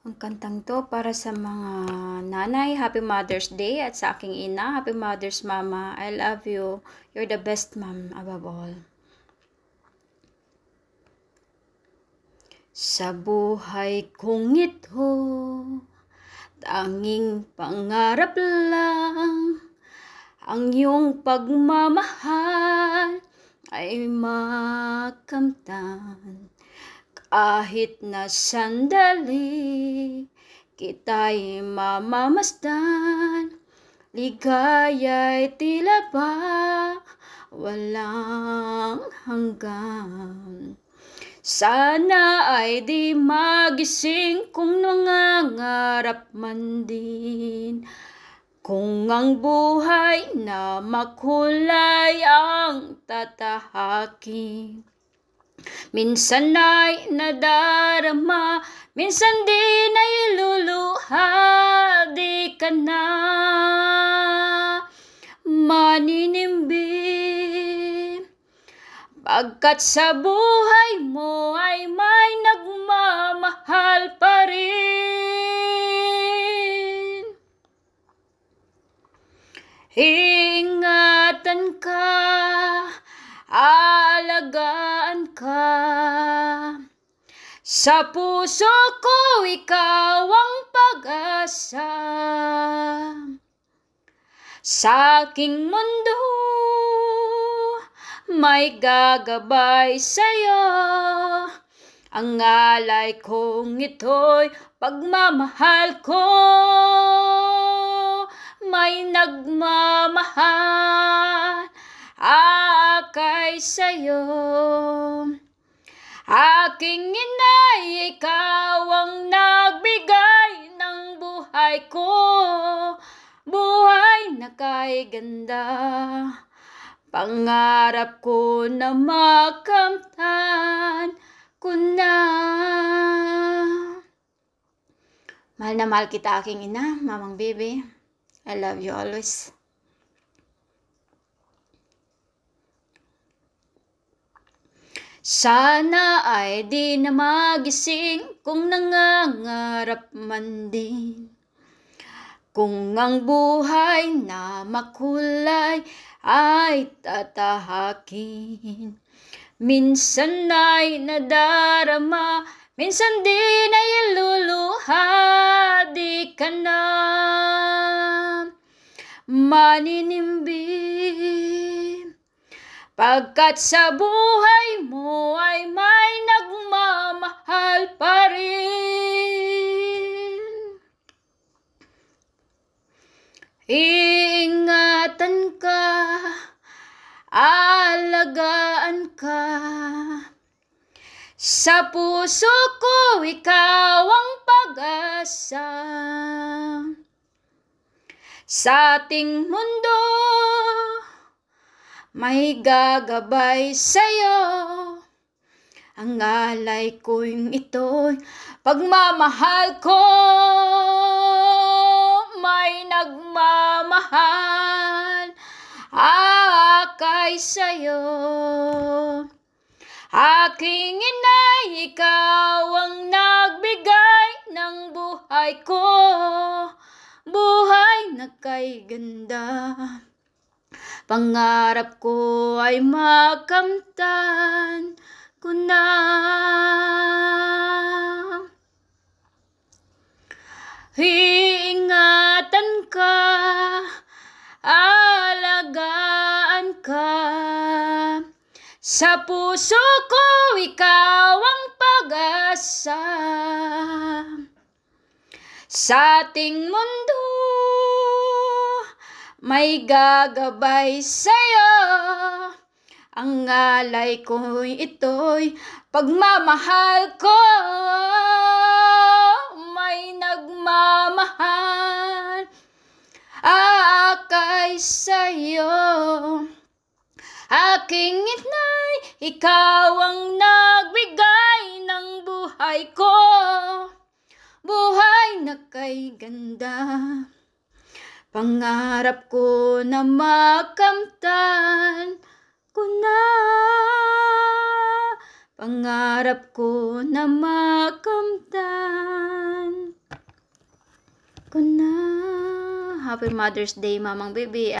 Ang kantang to para sa mga nanay, Happy Mother's Day at sa aking ina, Happy Mother's Mama, I love you. You're the best mom above all. Sa buhay kong ito, tanging pangarap lang ang iyong pagmamahal ay makamtan kahit na sandali kita'y mamamasdan Ligaya'y tila ba walang hanggan Sana ay di magising kung nangangarap man din kung ang buhay na makulay ang tatahakin Minsan ay nadarama, minsan din ay luluha, di ka na maninimbi. Pagkat sa buhay mo ay may nagmamahal pa rin. Ingatan ka, alagaan ka. Sa puso ko ikaw ang pag-asa. Sa aking mundo, may gagabay sa'yo. Ang alay kong ito'y pagmamahal ko. May nagmamahal akay sa'yo. Aking inay, ikaw ang nagbigay ng buhay ko, buhay na kay ganda. Pangarap ko na makamtan ko na. Mahal na mahal kita aking ina, mamang baby. I love you always. Sana ay di na magising kung nangangarap man din. Kung ang buhay na makulay ay tatahakin. Minsan ay nadarama, minsan din ay luluha, di ka na maninimbing. Pagkat sa buhay mo ay may nagmamahal pa rin. Iingatan ka, alagaan ka. Sa puso ko ikaw ang pag-asa. Sa ating mundo may gagabay sa'yo. Ang alay ko'y ito'y pagmamahal ko, may nagmamahal akay sa'yo. Aking ina, ikaw ang nagbigay ng buhay ko, buhay na kay ganda. Pangarap ko ay makamtan ko na. Iingatan ka, alagaan ka. Sa puso ko, ikaw ang pag-asa. Sa ating mundo, may gagabay sa'yo. Ang alay ko ito'y pagmamahal ko. May nagmamahal aakay sa'yo. Aking inay, ikaw ang nagbigay ng buhay ko. Buhay na kay ganda. Pangarap ko na makamtan ko na Pangarap ko na makamtan ko na Happy Mother's Day, Mamang Baby.